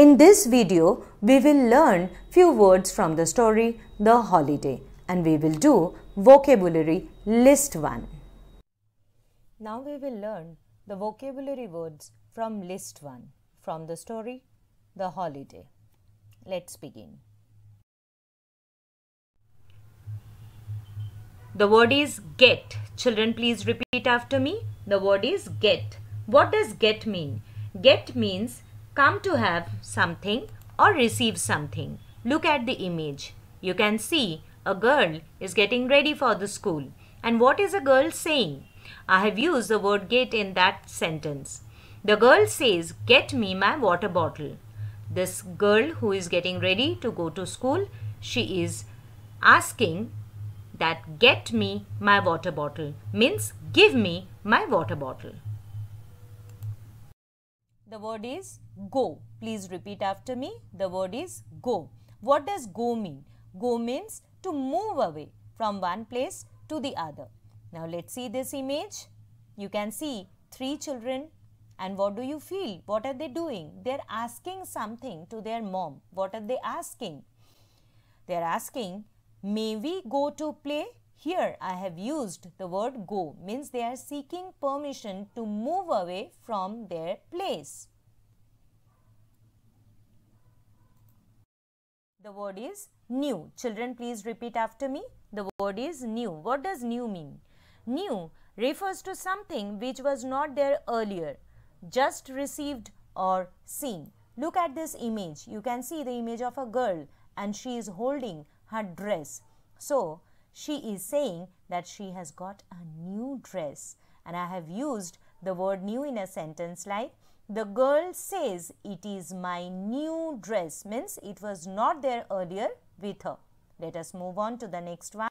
In this video, we will learn few words from the story The Holiday and we will do vocabulary list 1. Now we will learn the vocabulary words from list 1 from the story The Holiday. Let's begin. The word is get. Children, please repeat after me. The word is get. What does get mean? Get means come to have something or receive something. Look at the image. You can see a girl is getting ready for the school. And what is a girl saying? I have used the word get in that sentence. The girl says, Get me my water bottle. This girl who is getting ready to go to school, she is asking that get me my water bottle means give me my water bottle. The word is go. Please repeat after me. The word is go. What does go mean? Go means to move away from one place to the other. Now let's see this image. You can see three children and what do you feel? What are they doing? They are asking something to their mom. What are they asking? They are asking, may we go to play? Here I have used the word go means they are seeking permission to move away from their place. The word is new. Children, please repeat after me. The word is new. What does new mean? New refers to something which was not there earlier, just received or seen. Look at this image. You can see the image of a girl and she is holding her dress. So, she is saying that she has got a new dress and I have used the word new in a sentence like the girl says, it is my new dress, means it was not there earlier with her. Let us move on to the next one.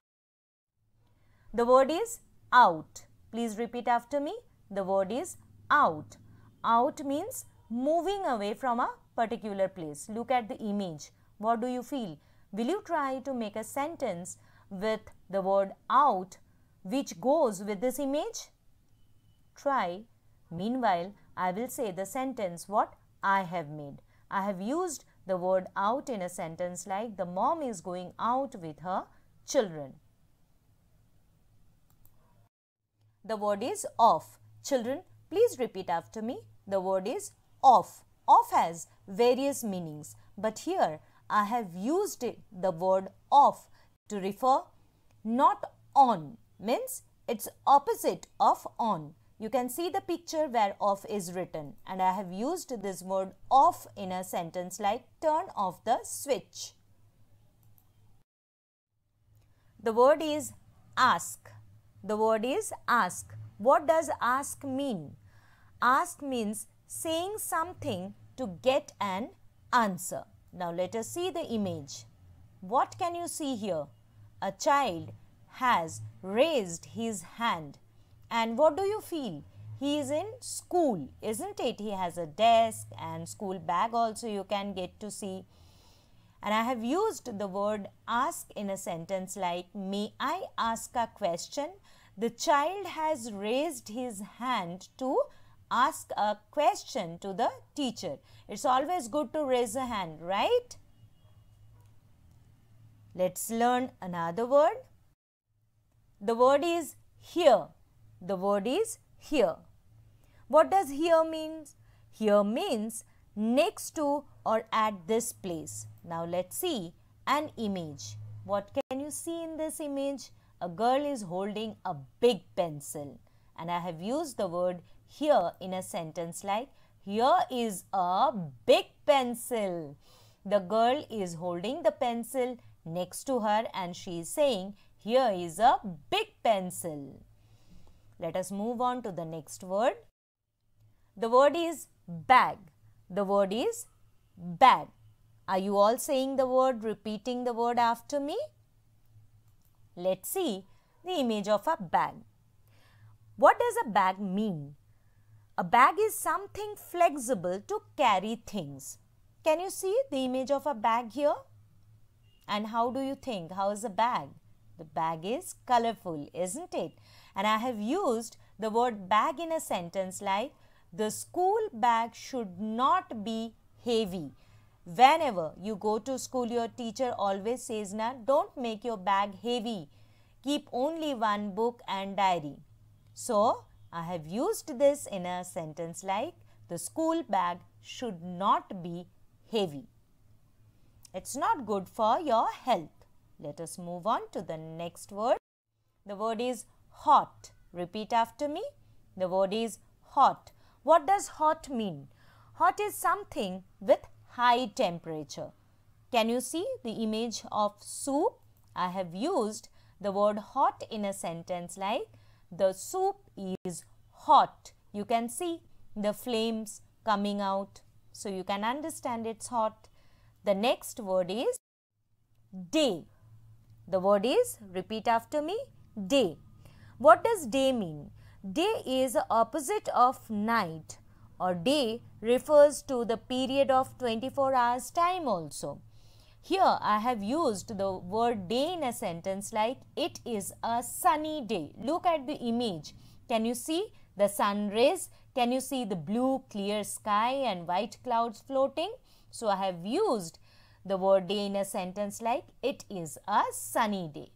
The word is out. Please repeat after me. The word is out. Out means moving away from a particular place. Look at the image. What do you feel? Will you try to make a sentence with the word out which goes with this image? Try. Meanwhile, I will say the sentence what I have made. I have used the word out in a sentence like the mom is going out with her children. The word is off. Children, please repeat after me. The word is off. Off has various meanings, but here I have used it, the word off to refer not on means it's opposite of on. You can see the picture where off is written and I have used this word off in a sentence like turn off the switch. The word is ask. The word is ask. What does ask mean? Ask means saying something to get an answer. Now let us see the image. What can you see here? A child has raised his hand and what do you feel? He is in school, isn't it? He has a desk and school bag also you can get to see. And I have used the word ask in a sentence like, may I ask a question? The child has raised his hand to ask a question to the teacher. It's always good to raise a hand, right? Let's learn another word. The word is here. The word is here. What does here means? Here means next to or at this place. Now let's see an image. What can you see in this image? A girl is holding a big pencil and I have used the word here in a sentence like here is a big pencil. The girl is holding the pencil next to her and she is saying here is a big pencil. Let us move on to the next word. The word is bag. The word is bag. Are you all saying the word, repeating the word after me? Let's see the image of a bag. What does a bag mean? A bag is something flexible to carry things. Can you see the image of a bag here? And how do you think? How is a bag? The bag is colorful, isn't it? And I have used the word bag in a sentence like the school bag should not be heavy. Whenever you go to school, your teacher always says, na, don't make your bag heavy. Keep only one book and diary. So, I have used this in a sentence like the school bag should not be heavy. It's not good for your health. Let us move on to the next word. The word is hot. Repeat after me. The word is hot. What does hot mean? Hot is something with high temperature. Can you see the image of soup? I have used the word hot in a sentence like the soup is hot. You can see the flames coming out. So you can understand it's hot. The next word is day. The word is, repeat after me, day. What does day mean? Day is opposite of night or day refers to the period of 24 hours time also. Here I have used the word day in a sentence like it is a sunny day. Look at the image. Can you see the sun rays? Can you see the blue clear sky and white clouds floating? So I have used the word day in a sentence like it is a sunny day.